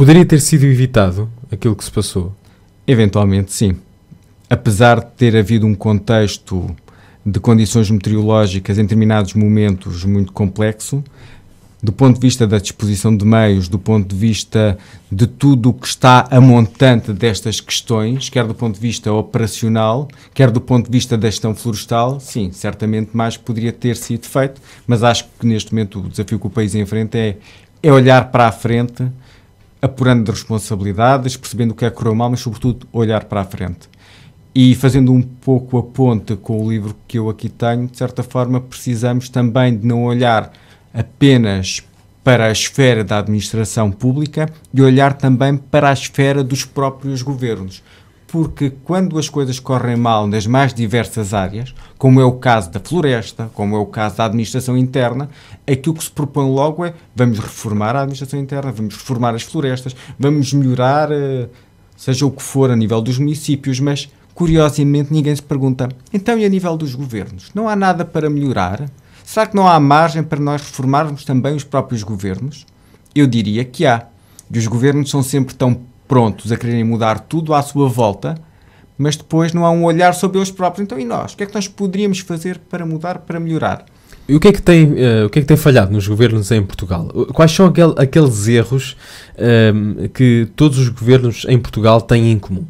Poderia ter sido evitado aquilo que se passou? Eventualmente, sim. Apesar de ter havido um contexto de condições meteorológicas em determinados momentos muito complexo, do ponto de vista da disposição de meios, do ponto de vista de tudo o que está a montante destas questões, quer do ponto de vista operacional, quer do ponto de vista da gestão florestal, sim, certamente mais poderia ter sido feito, mas acho que neste momento o desafio que o país enfrenta é, é olhar para a frente apurando responsabilidades, percebendo o que é que correu mal, mas sobretudo olhar para a frente. E fazendo um pouco a ponte com o livro que eu aqui tenho, de certa forma precisamos também de não olhar apenas para a esfera da administração pública e olhar também para a esfera dos próprios governos porque quando as coisas correm mal nas mais diversas áreas, como é o caso da floresta, como é o caso da administração interna, aquilo que se propõe logo é vamos reformar a administração interna, vamos reformar as florestas, vamos melhorar, eh, seja o que for, a nível dos municípios, mas curiosamente ninguém se pergunta então e a nível dos governos? Não há nada para melhorar? Será que não há margem para nós reformarmos também os próprios governos? Eu diria que há. E os governos são sempre tão prontos a quererem mudar tudo à sua volta, mas depois não há um olhar sobre eles próprios. Então, e nós? O que é que nós poderíamos fazer para mudar, para melhorar? E o que, é que tem, uh, o que é que tem falhado nos governos em Portugal? Quais são aquel, aqueles erros ehm, que todos os governos em Portugal têm em comum?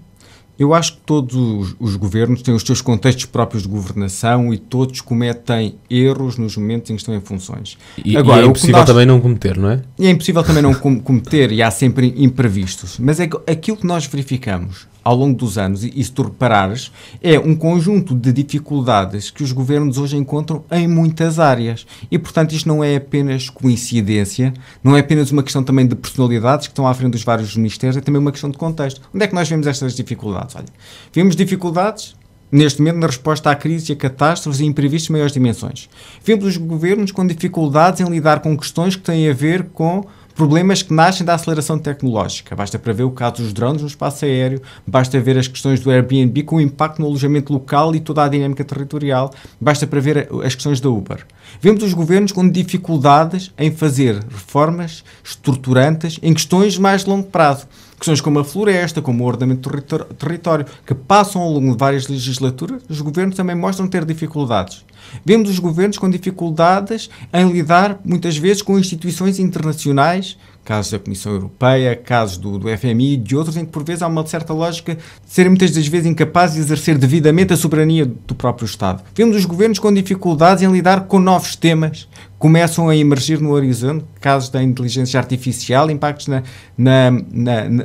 Eu acho que todos os governos têm os seus contextos próprios de governação e todos cometem erros nos momentos em que estão em funções. E, é Agora, é? e é impossível também não cometer, não é? é impossível também não cometer e há sempre imprevistos. Mas é aquilo que nós verificamos ao longo dos anos, e se tu reparares, é um conjunto de dificuldades que os governos hoje encontram em muitas áreas. E, portanto, isto não é apenas coincidência, não é apenas uma questão também de personalidades que estão à frente dos vários ministérios, é também uma questão de contexto. Onde é que nós vemos estas dificuldades? Olha, vemos dificuldades neste momento na resposta à crise e a catástrofes e imprevistos de maiores dimensões. Vemos os governos com dificuldades em lidar com questões que têm a ver com Problemas que nascem da aceleração tecnológica. Basta para ver o caso dos drones no espaço aéreo, basta ver as questões do Airbnb com o impacto no alojamento local e toda a dinâmica territorial, basta para ver as questões da Uber. Vemos os governos com dificuldades em fazer reformas estruturantes em questões mais de longo prazo. Questões como a floresta, como o ordenamento do território, que passam ao longo de várias legislaturas, os governos também mostram ter dificuldades. Vemos os governos com dificuldades em lidar, muitas vezes, com instituições internacionais casos da Comissão Europeia, casos do, do FMI e de outros, em que por vezes há uma certa lógica de serem muitas das vezes incapazes de exercer devidamente a soberania do próprio Estado. Vemos os governos com dificuldades em lidar com novos temas, começam a emergir no horizonte, casos da inteligência artificial, impactos na, na, na, na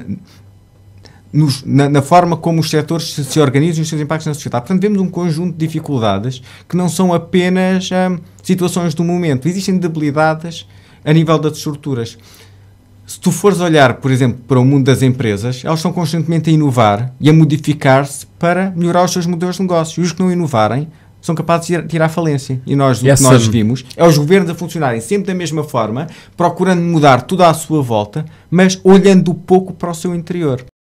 nos, na, na, forma como os setores se, se, organizam e os seus impactos na sociedade. Portanto, vemos um conjunto de dificuldades que não são apenas hum, situações do momento, existem debilidades a nível das estruturas se tu fores olhar, por exemplo, para o mundo das empresas, elas estão constantemente a inovar e a modificar-se para melhorar os seus modelos de negócio. E os que não inovarem são capazes de tirar falência. E nós, o que nós vimos é os governos a funcionarem sempre da mesma forma, procurando mudar tudo à sua volta, mas olhando pouco para o seu interior.